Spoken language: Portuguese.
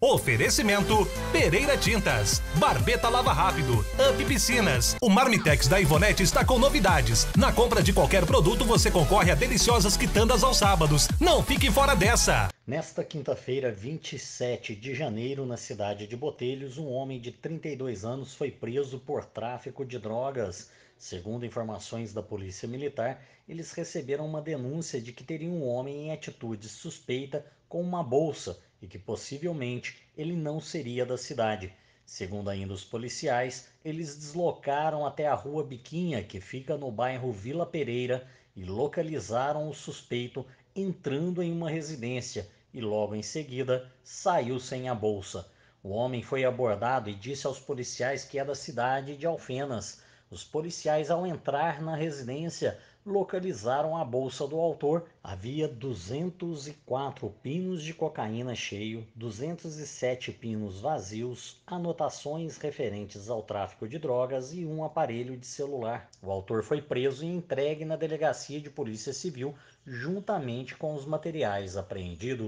Oferecimento Pereira Tintas, Barbeta Lava Rápido, Up Piscinas. O Marmitex da Ivonete está com novidades. Na compra de qualquer produto você concorre a deliciosas quitandas aos sábados. Não fique fora dessa. Nesta quinta-feira, 27 de janeiro, na cidade de Botelhos, um homem de 32 anos foi preso por tráfico de drogas. Segundo informações da Polícia Militar, eles receberam uma denúncia de que teria um homem em atitude suspeita com uma bolsa e que possivelmente ele não seria da cidade. Segundo ainda os policiais, eles deslocaram até a rua Biquinha, que fica no bairro Vila Pereira, e localizaram o suspeito entrando em uma residência e logo em seguida saiu sem a bolsa. O homem foi abordado e disse aos policiais que é da cidade de Alfenas os policiais, ao entrar na residência, localizaram a bolsa do autor. Havia 204 pinos de cocaína cheio, 207 pinos vazios, anotações referentes ao tráfico de drogas e um aparelho de celular. O autor foi preso e entregue na delegacia de polícia civil, juntamente com os materiais apreendidos.